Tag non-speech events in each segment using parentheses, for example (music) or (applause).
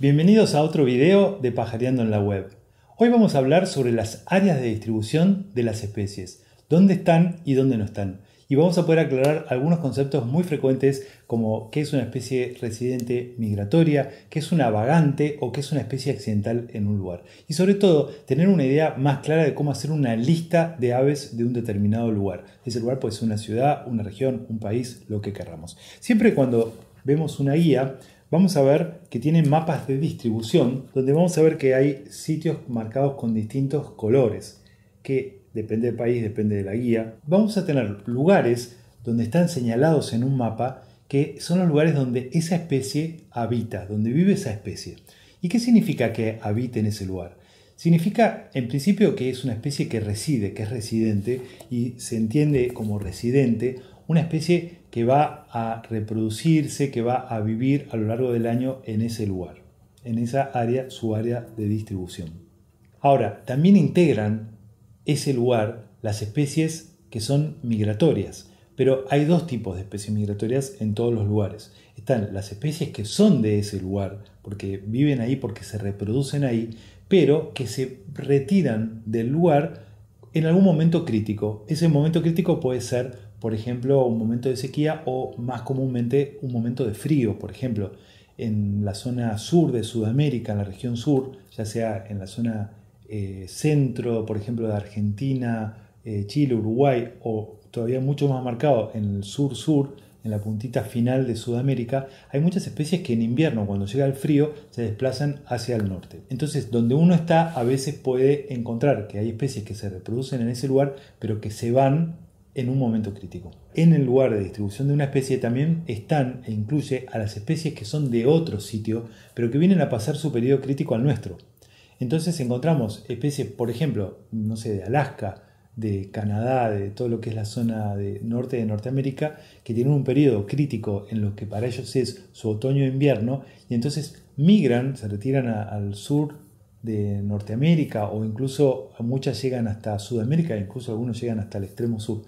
Bienvenidos a otro video de Pajareando en la Web. Hoy vamos a hablar sobre las áreas de distribución de las especies, dónde están y dónde no están. Y vamos a poder aclarar algunos conceptos muy frecuentes como qué es una especie residente migratoria, qué es una vagante o qué es una especie accidental en un lugar. Y sobre todo, tener una idea más clara de cómo hacer una lista de aves de un determinado lugar. Ese lugar puede ser una ciudad, una región, un país, lo que queramos. Siempre cuando vemos una guía, vamos a ver que tienen mapas de distribución donde vamos a ver que hay sitios marcados con distintos colores, que depende del país, depende de la guía. Vamos a tener lugares donde están señalados en un mapa que son los lugares donde esa especie habita, donde vive esa especie. ¿Y qué significa que habite en ese lugar? Significa en principio que es una especie que reside, que es residente y se entiende como residente, una especie que va a reproducirse, que va a vivir a lo largo del año en ese lugar, en esa área, su área de distribución. Ahora, también integran ese lugar las especies que son migratorias, pero hay dos tipos de especies migratorias en todos los lugares. Están las especies que son de ese lugar, porque viven ahí, porque se reproducen ahí, pero que se retiran del lugar en algún momento crítico. Ese momento crítico puede ser, por ejemplo, un momento de sequía o más comúnmente un momento de frío, por ejemplo, en la zona sur de Sudamérica, en la región sur, ya sea en la zona eh, centro, por ejemplo, de Argentina, eh, Chile, Uruguay o todavía mucho más marcado en el sur-sur, en la puntita final de Sudamérica, hay muchas especies que en invierno, cuando llega el frío, se desplazan hacia el norte. Entonces, donde uno está, a veces puede encontrar que hay especies que se reproducen en ese lugar, pero que se van en un momento crítico. En el lugar de distribución de una especie también están e incluye a las especies que son de otro sitio, pero que vienen a pasar su periodo crítico al nuestro. Entonces encontramos especies, por ejemplo, no sé, de Alaska, de Canadá, de todo lo que es la zona de norte de Norteamérica, que tienen un periodo crítico en lo que para ellos es su otoño e invierno, y entonces migran, se retiran al sur de Norteamérica o incluso muchas llegan hasta Sudamérica, incluso algunos llegan hasta el extremo sur,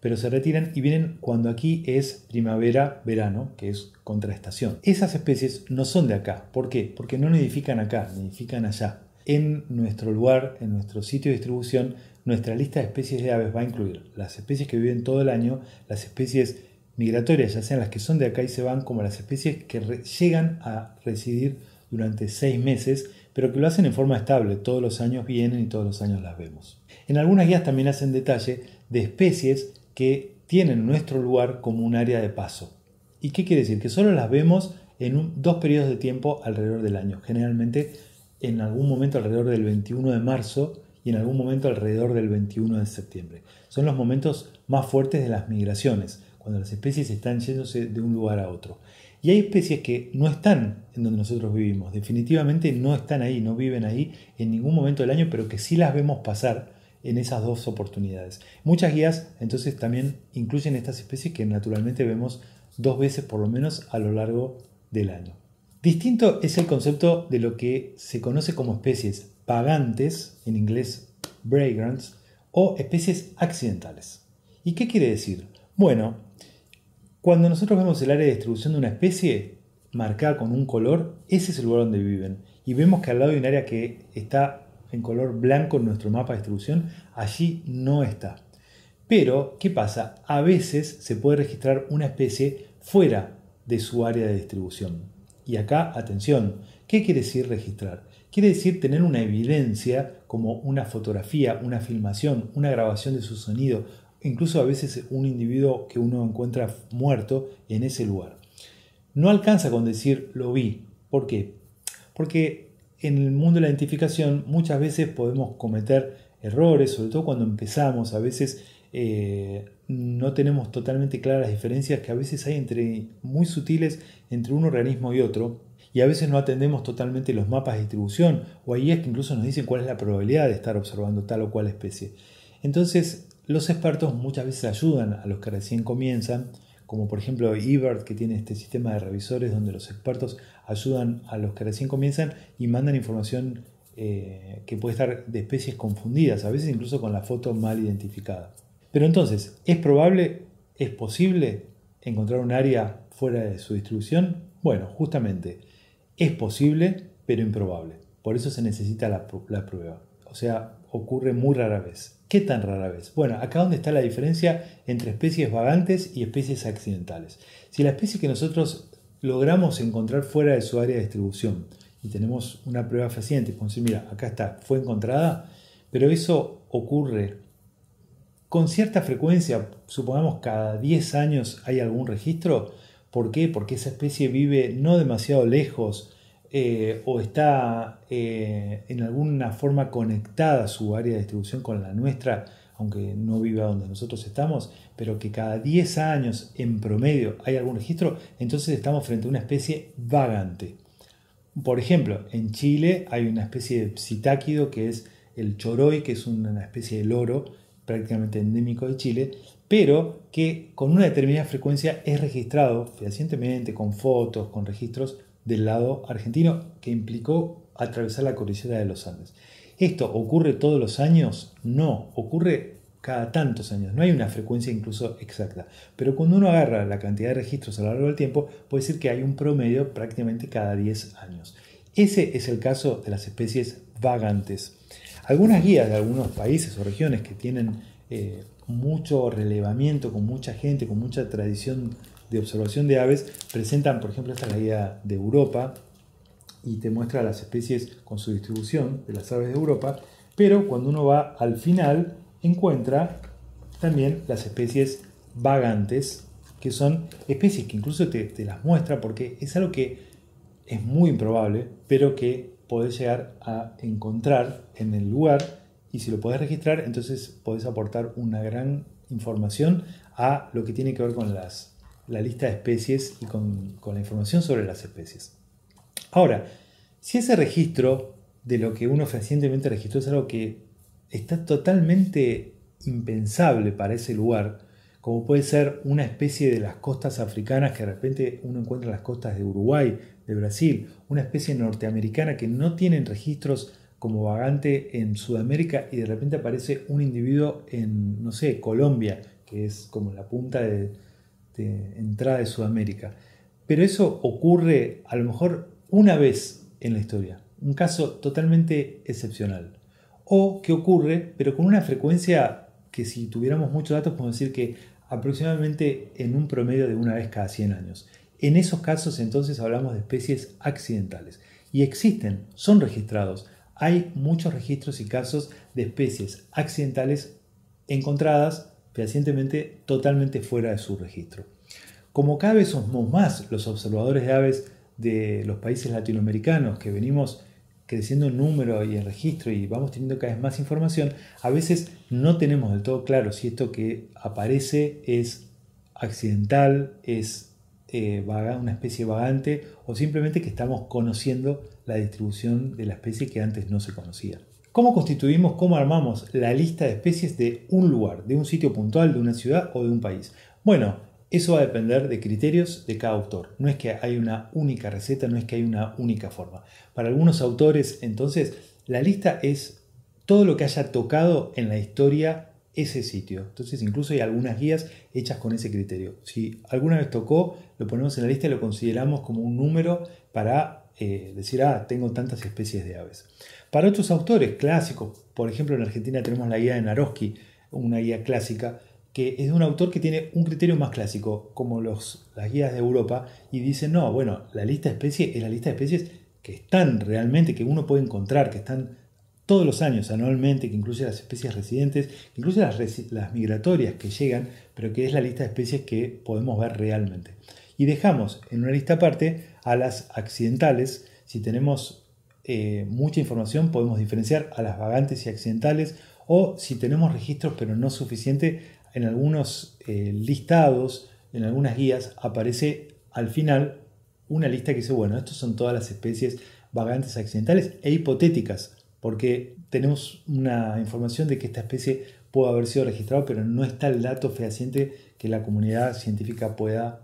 pero se retiran y vienen cuando aquí es primavera-verano, que es contraestación. Esas especies no son de acá, ¿por qué? Porque no nidifican acá, nidifican allá. En nuestro lugar, en nuestro sitio de distribución, nuestra lista de especies de aves va a incluir las especies que viven todo el año, las especies migratorias, ya sean las que son de acá y se van, como las especies que llegan a residir durante seis meses, pero que lo hacen en forma estable, todos los años vienen y todos los años las vemos. En algunas guías también hacen detalle de especies que tienen nuestro lugar como un área de paso. ¿Y qué quiere decir? Que solo las vemos en dos periodos de tiempo alrededor del año, generalmente en algún momento alrededor del 21 de marzo y en algún momento alrededor del 21 de septiembre. Son los momentos más fuertes de las migraciones, cuando las especies están yéndose de un lugar a otro. Y hay especies que no están en donde nosotros vivimos, definitivamente no están ahí, no viven ahí en ningún momento del año, pero que sí las vemos pasar en esas dos oportunidades. Muchas guías entonces también incluyen estas especies que naturalmente vemos dos veces por lo menos a lo largo del año. Distinto es el concepto de lo que se conoce como especies pagantes, en inglés vagrants, o especies accidentales. ¿Y qué quiere decir? Bueno, cuando nosotros vemos el área de distribución de una especie marcada con un color, ese es el lugar donde viven. Y vemos que al lado hay un área que está en color blanco en nuestro mapa de distribución, allí no está. Pero, ¿qué pasa? A veces se puede registrar una especie fuera de su área de distribución. Y acá, atención, ¿qué quiere decir registrar? quiere decir tener una evidencia como una fotografía, una filmación, una grabación de su sonido, incluso a veces un individuo que uno encuentra muerto en ese lugar. No alcanza con decir lo vi. ¿Por qué? Porque en el mundo de la identificación muchas veces podemos cometer errores, sobre todo cuando empezamos, a veces eh, no tenemos totalmente claras las diferencias que a veces hay entre muy sutiles entre un organismo y otro y a veces no atendemos totalmente los mapas de distribución o ahí es que incluso nos dicen cuál es la probabilidad de estar observando tal o cual especie. Entonces, los expertos muchas veces ayudan a los que recién comienzan, como por ejemplo eBird que tiene este sistema de revisores donde los expertos ayudan a los que recién comienzan y mandan información eh, que puede estar de especies confundidas, a veces incluso con la foto mal identificada. Pero entonces, ¿es probable, es posible encontrar un área fuera de su distribución? Bueno, justamente, es posible, pero improbable. Por eso se necesita la, prueba. O sea, ocurre muy rara vez. ¿Qué tan rara vez? Bueno, acá donde está la diferencia entre especies vagantes y especies accidentales. Si la especie que nosotros logramos encontrar fuera de su área de distribución y tenemos una prueba fehaciente, podemos decir, mira, acá está, fue encontrada, pero eso ocurre con cierta frecuencia, supongamos cada 10 años hay algún registro, ¿Por qué? Porque esa especie vive no demasiado lejos eh, o está eh, en alguna forma conectada su área de distribución con la nuestra, aunque no viva donde nosotros estamos, pero que cada 10 años en promedio hay algún registro, entonces estamos frente a una especie vagante. Por ejemplo, en Chile hay una especie de psitáquido que es el choroy, que es una especie de loro prácticamente endémico de Chile, pero que con una determinada frecuencia es registrado fehacientemente con fotos, con registros del lado argentino que implicó atravesar la cordillera de los Andes. ¿Esto ocurre todos los años? No, ocurre cada tantos años, no hay una frecuencia incluso exacta, pero cuando uno agarra la cantidad de registros a lo largo del tiempo, puede decir que hay un promedio prácticamente cada 10 años. Ese es el caso de las especies vagantes. Algunas guías de algunos países o regiones que tienen eh, mucho relevamiento, con mucha gente, con mucha tradición de observación de aves, presentan, por ejemplo, esta la guía de Europa y te muestra las especies con su distribución de las aves de Europa, pero cuando uno va al final encuentra también las especies vagantes, que son especies que incluso te, te las muestra porque es algo que es muy improbable, pero que podés llegar a encontrar en el lugar y si lo podés registrar, entonces podés aportar una gran información a lo que tiene que ver con las, la lista de especies y con, con la información sobre las especies. Ahora, si ese registro de lo que uno recientemente registró es algo que está totalmente impensable para ese lugar, como puede ser una especie de las costas africanas que de repente uno encuentra en las costas de Uruguay, de Brasil, una especie norteamericana que no tienen registros como vagante en Sudamérica y de repente aparece un individuo en, no sé, Colombia, que es como la punta de, de entrada de Sudamérica. Pero eso ocurre a lo mejor una vez en la historia, un caso totalmente excepcional. O que ocurre, pero con una frecuencia que si tuviéramos muchos datos podemos decir que aproximadamente en un promedio de una vez cada 100 años. En esos casos entonces hablamos de especies accidentales. Y existen, son registrados, hay muchos registros y casos de especies accidentales encontradas fehacientemente totalmente fuera de su registro. Como cada vez somos más los observadores de aves de los países latinoamericanos que venimos creciendo en número y en registro y vamos teniendo cada vez más información, a veces no tenemos del todo claro si esto que aparece es accidental, es eh, vaga, una especie vagante o simplemente que estamos conociendo la distribución de la especie que antes no se conocía. ¿Cómo constituimos, cómo armamos la lista de especies de un lugar, de un sitio puntual, de una ciudad o de un país? Bueno, eso va a depender de criterios de cada autor. No es que hay una única receta, no es que hay una única forma. Para algunos autores, entonces, la lista es todo lo que haya tocado en la historia ese sitio. Entonces incluso hay algunas guías hechas con ese criterio. Si alguna vez tocó, lo ponemos en la lista y lo consideramos como un número para eh, decir, ah, tengo tantas especies de aves. Para otros autores clásicos, por ejemplo, en Argentina tenemos la guía de Naroski, una guía clásica, que es de un autor que tiene un criterio más clásico, como los, las guías de Europa, y dice, no, bueno, la lista de especies es la lista de especies que están realmente, que uno puede encontrar, que están todos los años, anualmente, que incluye las especies residentes, incluso las, las migratorias que llegan, pero que es la lista de especies que podemos ver realmente y dejamos en una lista aparte a las accidentales. Si tenemos eh, mucha información podemos diferenciar a las vagantes y accidentales o si tenemos registros pero no suficiente en algunos eh, listados, en algunas guías aparece al final una lista que dice, bueno, estas son todas las especies vagantes accidentales e hipotéticas, porque tenemos una información de que esta especie puede haber sido registrada, pero no está el dato fehaciente que la comunidad científica pueda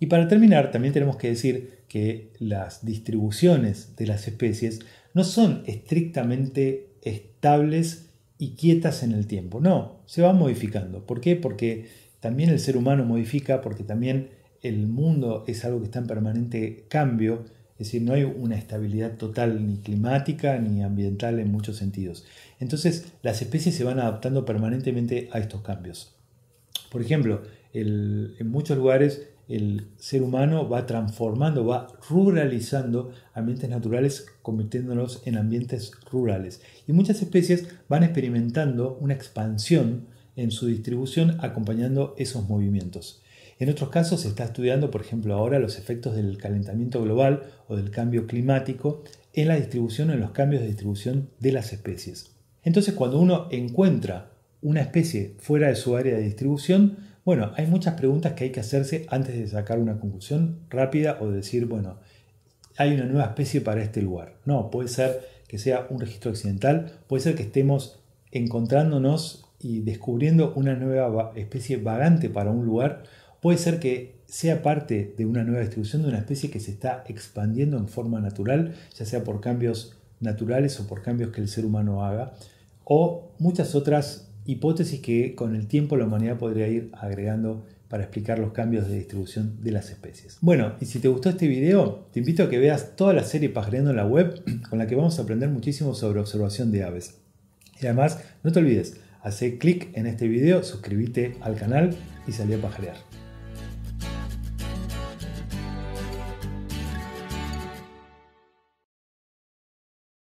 y para terminar, también tenemos que decir que las distribuciones de las especies no son estrictamente estables y quietas en el tiempo, no, se van modificando. ¿Por qué? Porque también el ser humano modifica, porque también el mundo es algo que está en permanente cambio, es decir, no hay una estabilidad total ni climática ni ambiental en muchos sentidos. Entonces, las especies se van adaptando permanentemente a estos cambios. Por ejemplo, en muchos lugares el ser humano va transformando, va ruralizando ambientes naturales, convirtiéndolos en ambientes rurales. Y muchas especies van experimentando una expansión en su distribución acompañando esos movimientos. En otros casos se está estudiando, por ejemplo, ahora los efectos del calentamiento global o del cambio climático en la distribución, en los cambios de distribución de las especies. Entonces, cuando uno encuentra una especie fuera de su área de distribución, bueno, hay muchas preguntas que hay que hacerse antes de sacar una conclusión rápida o decir, bueno, hay una nueva especie para este lugar. No, puede ser que sea un registro accidental, puede ser que estemos encontrándonos y descubriendo una nueva especie vagante para un lugar, puede ser que sea parte de una nueva distribución de una especie que se está expandiendo en forma natural, ya sea por cambios naturales o por cambios que el ser humano haga, o muchas otras hipótesis que con el tiempo la humanidad podría ir agregando para explicar los cambios de distribución de las especies. Bueno, y si te gustó este video, te invito a que veas toda la serie Pajareando en la web, (clears throat) con la que vamos a aprender muchísimo sobre observación de aves. Y además, no te olvides, hace clic en este video, suscríbete al canal y salí a pajarear.